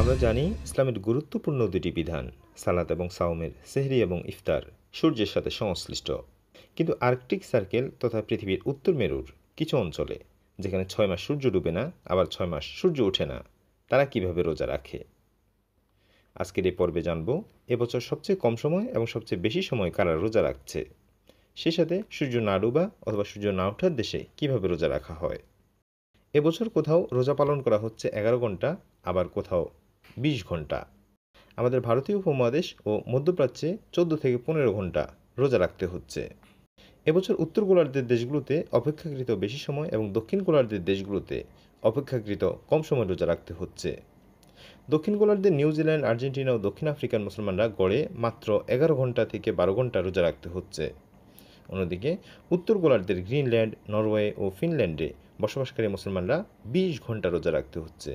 আমরা জানি ইসলামের গুরুত্বপূর্ণ দুটি বিধান সালাত এবং সাওমের সেহরি এবং ইফতার সূর্যের সাথে সংশ্লিষ্ট কিন্তু আর্কটিক সার্কেল তথা পৃথিবীর উত্তর মেরুর কিছু অঞ্চলে যেখানে ছয় মাস সূর্য ডুবে না আবার ছয় মাস সূর্য ওঠে না তারা কিভাবে রোজা রাখে আজকের এই পর্বে জানব এবছর সবচেয়ে কম সময় এবং সবচেয়ে বেশি সময় কারা রোজা রাখছে সে সাথে সূর্য না ডুবা অথবা সূর্য না ওঠার দেশে কিভাবে রোজা রাখা হয় এবছর কোথাও রোজা পালন করা হচ্ছে এগারো ঘন্টা আবার কোথাও বিশ ঘন্টা আমাদের ভারতীয় উপমহাদেশ ও মধ্যপ্রাচ্যে চোদ্দ থেকে পনেরো ঘন্টা রোজা রাখতে হচ্ছে এবছর উত্তর গোলার্ধের দেশগুলোতে অপেক্ষাকৃত বেশি সময় এবং দক্ষিণ গোলার্ধের দেশগুলোতে অপেক্ষাকৃত কম সময় রোজা রাখতে হচ্ছে দক্ষিণ গোলার্ধের নিউজিল্যান্ড আর্জেন্টিনা ও দক্ষিণ আফ্রিকান মুসলমানরা গড়ে মাত্র এগারো ঘন্টা থেকে বারো ঘন্টা রোজা রাখতে হচ্ছে অন্যদিকে উত্তর গোলার্ধের গ্রিনল্যান্ড নরওয়ে ও ফিনল্যান্ডে বসবাসকারী মুসলমানরা বিশ ঘন্টা রোজা রাখতে হচ্ছে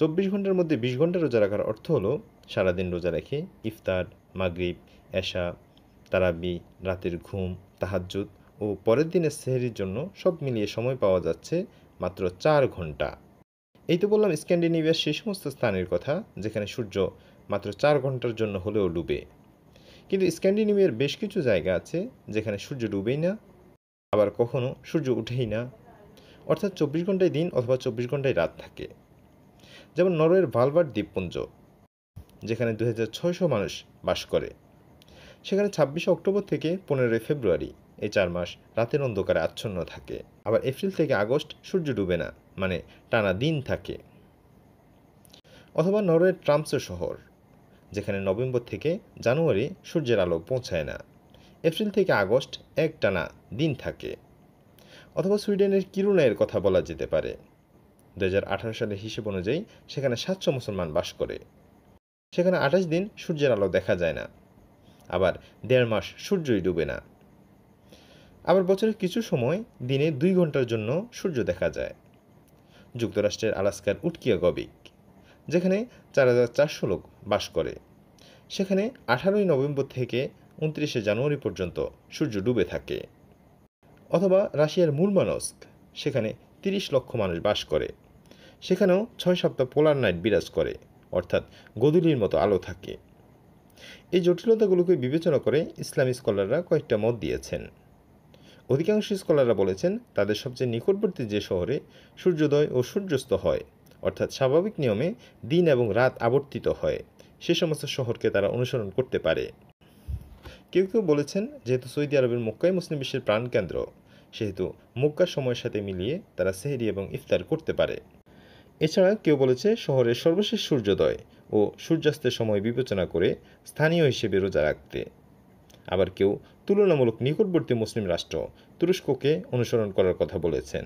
চব্বিশ ঘন্টার মধ্যে বিশ ঘন্টা রোজা রাখার অর্থ হলো সারাদিন রোজা রেখে ইফতার মাগরিব এশা তারাবি রাতের ঘুম তাহাজ্জুদ ও পরের দিনের সেহরির জন্য সব মিলিয়ে সময় পাওয়া যাচ্ছে মাত্র চার ঘন্টা এই তো বললাম স্ক্যান্ডিনেভিয়ার সেই সমস্ত স্থানের কথা যেখানে সূর্য মাত্র চার ঘন্টার জন্য হলেও ডুবে কিন্তু স্ক্যান্ডিনেভিয়ার বেশ কিছু জায়গা আছে যেখানে সূর্য ডুবেই না আবার কখনো সূর্য উঠেই না অর্থাৎ চব্বিশ ঘন্টায় দিন অথবা চব্বিশ ঘন্টায় রাত থাকে যেমন নরওয়ের ভালভার দ্বীপপুঞ্জ যেখানে দু মানুষ বাস করে সেখানে ছাব্বিশে অক্টোবর থেকে পনেরোই ফেব্রুয়ারি এই চার মাস রাতের অন্ধকারে আচ্ছন্ন থাকে আবার এপ্রিল থেকে আগস্ট সূর্য ডুবে না মানে টানা দিন থাকে অথবা নরওয়ের ট্রাম্পসো শহর যেখানে নভেম্বর থেকে জানুয়ারি সূর্যের আলো পৌঁছায় না এপ্রিল থেকে আগস্ট এক টানা দিন থাকে অথবা সুইডেনের কিরুনায়ের কথা বলা যেতে পারে দু সালের হিসেব অনুযায়ী সেখানে সাতশো মুসলমান বাস করে সেখানে আঠাশ দিন সূর্যের আলো দেখা যায় না আবার দেড় মাস সূর্যই ডুবে না আবার বছরের কিছু সময় দিনে দুই ঘন্টার জন্য সূর্য দেখা যায় যুক্তরাষ্ট্রের আলাস্কার উটকিয়া গবিক যেখানে চার হাজার চারশো লোক বাস করে সেখানে আঠারোই নভেম্বর থেকে উনত্রিশে জানুয়ারি পর্যন্ত সূর্য ডুবে থাকে অথবা রাশিয়ার মূলমানস্ক সেখানে তিরিশ লক্ষ মানুষ বাস করে সেখানেও ছয় সপ্তাহ পোলার নাইট বিরাজ করে অর্থাৎ গদুলির মতো আলো থাকে এই জটিলতাগুলোকে বিবেচনা করে ইসলামী স্কলাররা কয়েকটা মত দিয়েছেন অধিকাংশ স্কলাররা বলেছেন তাদের সবচেয়ে নিকটবর্তী যে শহরে সূর্যোদয় ও সূর্যাস্ত হয় অর্থাৎ স্বাভাবিক নিয়মে দিন এবং রাত আবর্তিত হয় সে সমস্ত শহরকে তারা অনুসরণ করতে পারে কেউ কেউ বলেছেন যেহেতু সৌদি আরবের মক্কাই মুসলিম বিশ্বের প্রাণকেন্দ্র সেহেতু মক্কার সময়ের সাথে মিলিয়ে তারা সেহেরি এবং ইফতার করতে পারে এছাড়া কেউ বলেছে শহরের সর্বশেষ সূর্যোদয় ও সূর্যাস্তের সময় বিবেচনা করে স্থানীয় হিসেবে রোজা রাখতে আবার কেউ তুলনামূলক নিকটবর্তী মুসলিম রাষ্ট্র তুরস্ককে অনুসরণ করার কথা বলেছেন